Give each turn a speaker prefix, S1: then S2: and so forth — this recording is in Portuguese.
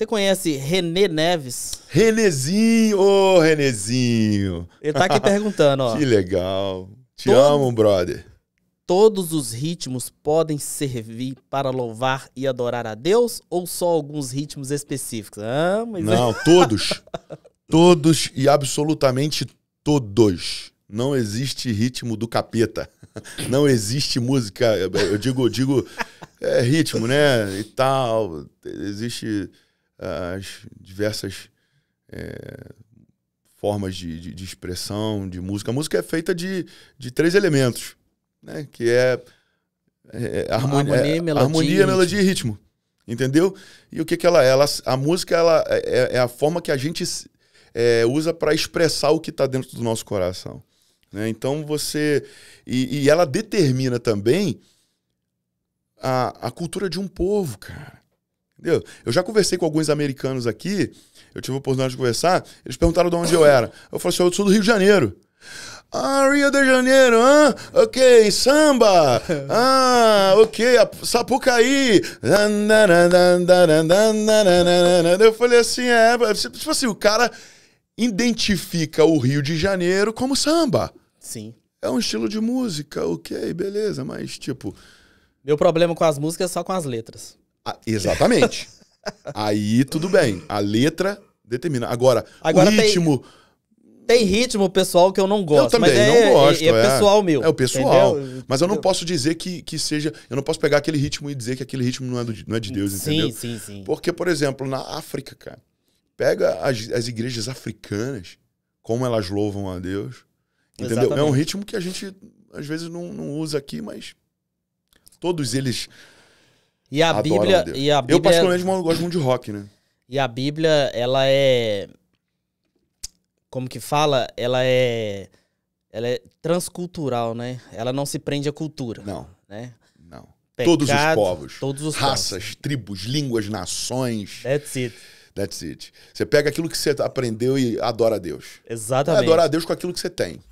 S1: Você conhece Renê Neves? Renezinho, ô oh,
S2: Renezinho. Ele tá aqui perguntando, ó. que legal. Te Todo... amo, brother.
S1: Todos os ritmos podem servir para louvar e adorar a Deus ou só alguns ritmos específicos? Ah, mas... Não,
S2: todos. todos e absolutamente todos. Não existe ritmo do capeta. Não existe música, eu digo, eu digo é, ritmo, né? E tal. Existe as diversas é, formas de, de, de, expressão, de música. A música é feita de, de três elementos, né? que é, é, é harmonia, harmonia, é, melodia, harmonia, melodia e ritmo. Entendeu? E o que, que ela é? Ela, a música ela é, é, é a forma que a gente usa para expressar o que está dentro do nosso coração. Né? Então você. E, e, ela determina também a, a cultura de um povo, cara. Entendeu? Eu já conversei com alguns americanos aqui, eu tive a oportunidade de conversar, eles perguntaram de onde eu era. Eu falei assim, eu sou do Rio de Janeiro. Ah, Rio de Janeiro, ah, ok, samba, ah, ok, Sapucaí. Eu falei assim, é, tipo assim, o cara identifica o Rio de Janeiro como samba. Sim. É um estilo de música, ok,
S1: beleza, mas tipo... Meu problema com as músicas é só com as letras.
S2: Ah, exatamente. Aí tudo bem. A letra determina. Agora, Agora o ritmo. Tem...
S1: Tem ritmo pessoal que eu não gosto. Eu também é, não é- gosto. É, é, pessoal meu. É o pessoal. Entendeu? Mas
S2: eu não posso dizer que, que seja. Eu não posso pegar aquele ritmo e dizer que aquele ritmo não é, do, não é de Deus, entendeu? Sim, sim, sim. Porque, por exemplo, na África, cara, pega as, as igrejas africanas, como elas louvam a Deus. Entendeu? Exatamente. É um ritmo que a gente às vezes não, não usa aqui, mas todos eles e a Adoro Bíblia. e a Bíblia eu, particularmente, ela... gosto muito de rock, né?
S1: E a Bíblia, ela é. Como que fala? Ela é. Ela é transcultural, né? Ela não se prende à cultura. Não. Né? Não. Pecado, todos os povos. Todos os Raças,
S2: povos. tribos, línguas, nações. That's it. That's it. Você pega aquilo que você aprendeu e adora a Deus. Exatamente. Adora a Deus com aquilo que você tem.